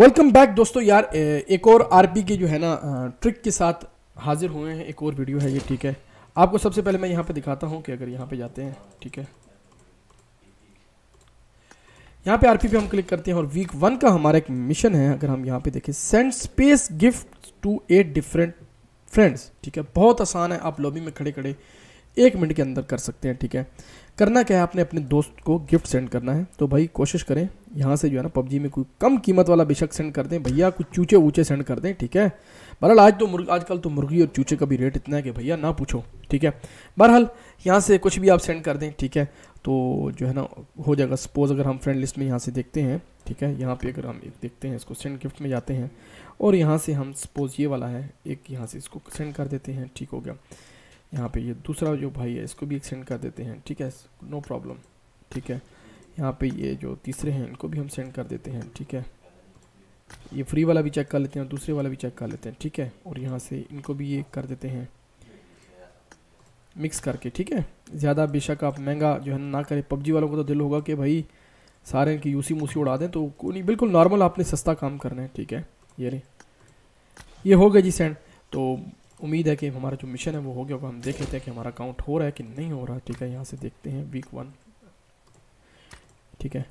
welcome back दोस्तों यार एक और आरपी के जो है ना ट्रिक के साथ हाजिर हुए हैं एक और वीडियो है ये ठीक है आपको सबसे पहले मैं यहाँ पे दिखाता हूँ कि अगर यहाँ पे जाते हैं ठीक है यहाँ पे आरपी पे हम क्लिक करते हैं और वीक वन का हमारा एक मिशन है अगर हम यहाँ पे देखें send space gift to eight different friends ठीक है बहुत आसान है आप लॉबी में खड़े खड़े एक मिनट के अंदर कर सकते हैं ठीक है करना क्या है आपने अपने दोस्त को गिफ्ट सेंड करना है तो भाई कोशिश करें यहाँ से जो है ना पबजी में कोई कम कीमत वाला बेशक सेंड कर दें भैया कुछ चूचे ऊँचे सेंड कर दें ठीक है बहरहाल आज तो मुर्ग आजकल तो मुर्गी और चूचे का भी रेट इतना है कि भैया ना पूछो ठीक है बहरहाल यहाँ से कुछ भी आप सेंड कर दें ठीक है तो जो है ना हो जाएगा सपोज़ अगर हम फ्रेंड लिस्ट में यहाँ से देखते हैं ठीक है यहाँ पे अगर हम एक देखते हैं इसको सेंड गिफ्ट में जाते हैं और यहाँ से हम सपोज़ ये वाला है एक यहाँ से इसको सेंड कर देते हैं ठीक हो गया यहाँ पे ये दूसरा जो भाई है इसको भी एक्सटेंड कर देते हैं ठीक है नो प्रॉब्लम ठीक है यहाँ पे ये जो तीसरे हैं इनको भी हम सेंड कर देते हैं ठीक है ये फ्री वाला भी चेक कर लेते हैं दूसरे वाला भी चेक कर लेते हैं ठीक है और यहाँ से इनको भी ये कर देते हैं मिक्स करके ठीक है ज़्यादा बेशक आप महंगा जो है ना करें पबजी वालों को तो दिल होगा कि भाई सारे की यूसी मूसी उड़ा दें तो कोई नहीं बिल्कुल नॉर्मल आपने सस्ता काम करना है ठीक है ये नहीं ये हो गया जी सेंड तो उम्मीद है कि हमारा जो मिशन है वो हो गया होगा हम देख लेते हैं कि हमारा अकाउंट हो रहा है कि नहीं हो रहा ठीक है यहाँ से देखते हैं वीक वन ठीक है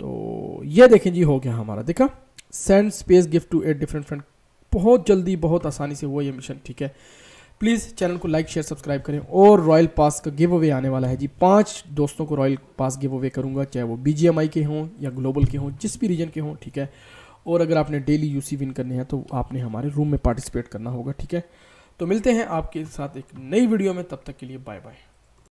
तो ये देखें जी हो गया हमारा देखा send space gift to eight different friend बहुत जल्दी बहुत आसानी से हुआ ये मिशन ठीक है प्लीज़ चैनल को लाइक शेयर सब्सक्राइब करें और रॉयल पास का गिव अवे आने वाला है जी पांच दोस्तों को रॉयल पास गिव अवे करूंगा चाहे वो बी के हों या ग्लोबल के हों जिस भी रीजन के हों ठीक है और अगर आपने डेली यूसी विन करने हैं तो आपने हमारे रूम में पार्टिसिपेट करना होगा ठीक है तो मिलते हैं आपके साथ एक नई वीडियो में तब तक के लिए बाय बाय